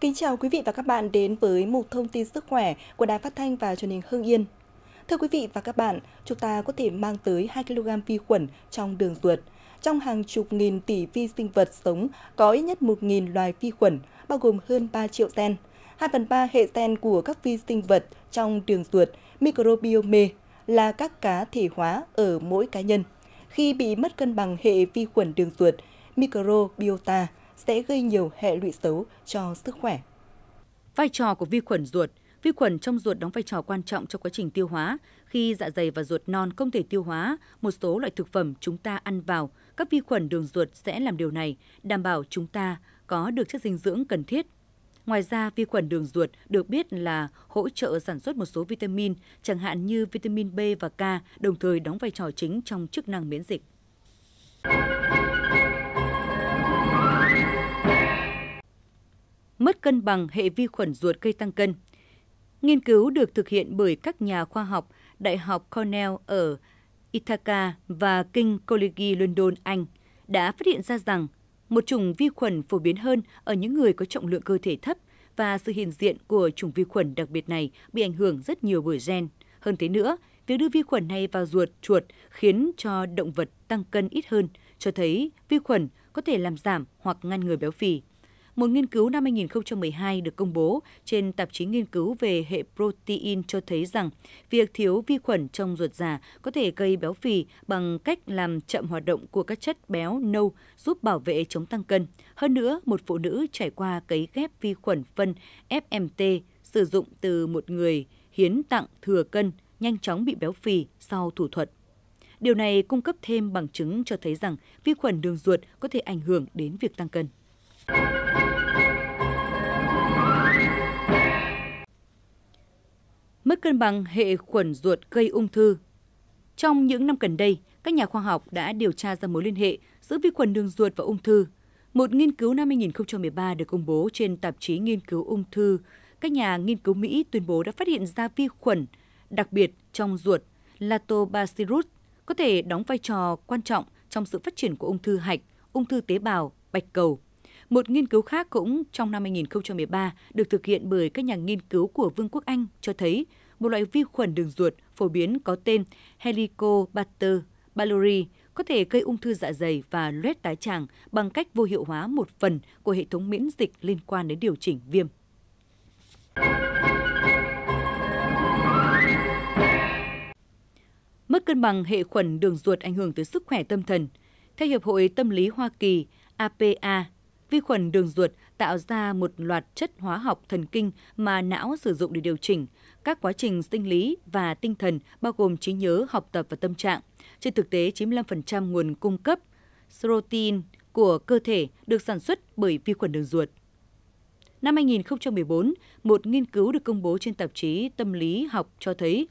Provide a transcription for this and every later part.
Kính chào quý vị và các bạn đến với mục thông tin sức khỏe của Đài Phát thanh và Truyền hình Hưng Yên. Thưa quý vị và các bạn, chúng ta có thể mang tới 2 kg vi khuẩn trong đường ruột. Trong hàng chục nghìn tỷ vi sinh vật sống có ít nhất 1.000 loài vi khuẩn, bao gồm hơn 3 triệu gen. 2 phần 3 hệ gen của các vi sinh vật trong đường ruột, microbiome, là các cá thể hóa ở mỗi cá nhân. Khi bị mất cân bằng hệ vi khuẩn đường ruột, microbiota sẽ gây nhiều hệ lụy xấu cho sức khỏe. Vai trò của vi khuẩn ruột Vi khuẩn trong ruột đóng vai trò quan trọng trong quá trình tiêu hóa. Khi dạ dày và ruột non không thể tiêu hóa, một số loại thực phẩm chúng ta ăn vào, các vi khuẩn đường ruột sẽ làm điều này, đảm bảo chúng ta có được chất dinh dưỡng cần thiết. Ngoài ra, vi khuẩn đường ruột được biết là hỗ trợ sản xuất một số vitamin, chẳng hạn như vitamin B và K, đồng thời đóng vai trò chính trong chức năng miễn dịch. mất cân bằng hệ vi khuẩn ruột gây tăng cân. Nghiên cứu được thực hiện bởi các nhà khoa học Đại học Cornell ở Ithaca và King College London, Anh đã phát hiện ra rằng một chủng vi khuẩn phổ biến hơn ở những người có trọng lượng cơ thể thấp và sự hiện diện của chủng vi khuẩn đặc biệt này bị ảnh hưởng rất nhiều bởi gen. Hơn thế nữa, việc đưa vi khuẩn này vào ruột chuột khiến cho động vật tăng cân ít hơn, cho thấy vi khuẩn có thể làm giảm hoặc ngăn ngừa béo phì. Một nghiên cứu năm 2012 được công bố trên tạp chí nghiên cứu về hệ protein cho thấy rằng việc thiếu vi khuẩn trong ruột già có thể gây béo phì bằng cách làm chậm hoạt động của các chất béo nâu giúp bảo vệ chống tăng cân. Hơn nữa, một phụ nữ trải qua cấy ghép vi khuẩn phân FMT sử dụng từ một người hiến tặng thừa cân nhanh chóng bị béo phì sau thủ thuật. Điều này cung cấp thêm bằng chứng cho thấy rằng vi khuẩn đường ruột có thể ảnh hưởng đến việc tăng cân. mất cân bằng hệ khuẩn ruột gây ung thư. Trong những năm gần đây, các nhà khoa học đã điều tra ra mối liên hệ giữa vi khuẩn đường ruột và ung thư. Một nghiên cứu năm 2013 được công bố trên tạp chí Nghiên cứu ung thư, các nhà nghiên cứu Mỹ tuyên bố đã phát hiện ra vi khuẩn đặc biệt trong ruột Lactobacillus có thể đóng vai trò quan trọng trong sự phát triển của ung thư hạch, ung thư tế bào, bạch cầu, một nghiên cứu khác cũng trong năm 2013 được thực hiện bởi các nhà nghiên cứu của Vương quốc Anh cho thấy một loại vi khuẩn đường ruột phổ biến có tên Helicobacter pylori có thể gây ung thư dạ dày và loét tái tràng bằng cách vô hiệu hóa một phần của hệ thống miễn dịch liên quan đến điều chỉnh viêm. Mất cân bằng hệ khuẩn đường ruột ảnh hưởng tới sức khỏe tâm thần. Theo Hiệp hội Tâm lý Hoa Kỳ, APA Vi khuẩn đường ruột tạo ra một loạt chất hóa học thần kinh mà não sử dụng để điều chỉnh các quá trình sinh lý và tinh thần bao gồm trí nhớ, học tập và tâm trạng. Trên thực tế, 95% nguồn cung cấp protein của cơ thể được sản xuất bởi vi khuẩn đường ruột. Năm 2014, một nghiên cứu được công bố trên tạp chí Tâm lý học cho thấy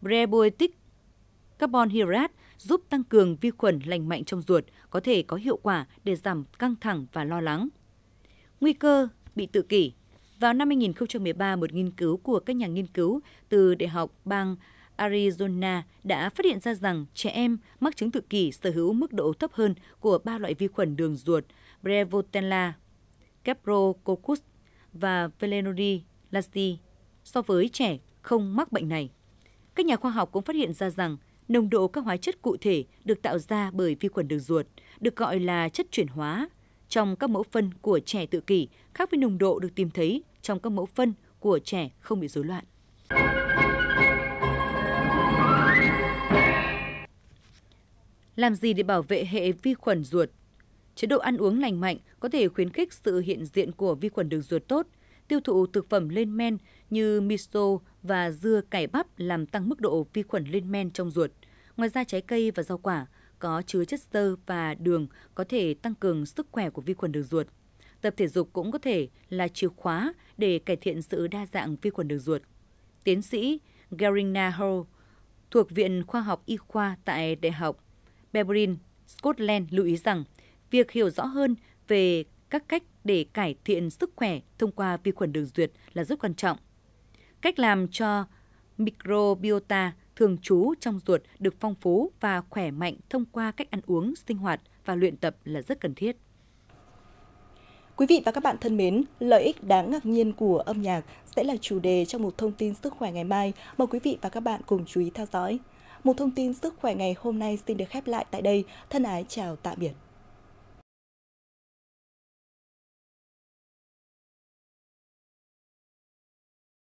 prebiotic Carbon hydrate giúp tăng cường vi khuẩn lành mạnh trong ruột, có thể có hiệu quả để giảm căng thẳng và lo lắng. Nguy cơ bị tự kỷ Vào năm 2013, một nghiên cứu của các nhà nghiên cứu từ Đại học bang Arizona đã phát hiện ra rằng trẻ em mắc chứng tự kỷ sở hữu mức độ thấp hơn của ba loại vi khuẩn đường ruột Brevotella, Caprococcus và Velenodilacti so với trẻ không mắc bệnh này. Các nhà khoa học cũng phát hiện ra rằng nồng độ các hóa chất cụ thể được tạo ra bởi vi khuẩn đường ruột, được gọi là chất chuyển hóa, trong các mẫu phân của trẻ tự kỷ khác với nồng độ được tìm thấy trong các mẫu phân của trẻ không bị rối loạn. Làm gì để bảo vệ hệ vi khuẩn ruột? Chế độ ăn uống lành mạnh có thể khuyến khích sự hiện diện của vi khuẩn đường ruột tốt, tiêu thụ thực phẩm lên men như miso và dưa cải bắp làm tăng mức độ vi khuẩn lên men trong ruột – Ngoài ra trái cây và rau quả có chứa chất xơ và đường có thể tăng cường sức khỏe của vi khuẩn đường ruột. Tập thể dục cũng có thể là chìa khóa để cải thiện sự đa dạng vi khuẩn đường ruột. Tiến sĩ Garina Hall thuộc Viện Khoa học Y khoa tại Đại học Berlin, Scotland lưu ý rằng việc hiểu rõ hơn về các cách để cải thiện sức khỏe thông qua vi khuẩn đường ruột là rất quan trọng. Cách làm cho microbiota thường trú trong ruột được phong phú và khỏe mạnh thông qua cách ăn uống, sinh hoạt và luyện tập là rất cần thiết. Quý vị và các bạn thân mến, lợi ích đáng ngạc nhiên của âm nhạc sẽ là chủ đề trong một thông tin sức khỏe ngày mai. Mời quý vị và các bạn cùng chú ý theo dõi. Một thông tin sức khỏe ngày hôm nay xin được khép lại tại đây. Thân ái chào tạm biệt.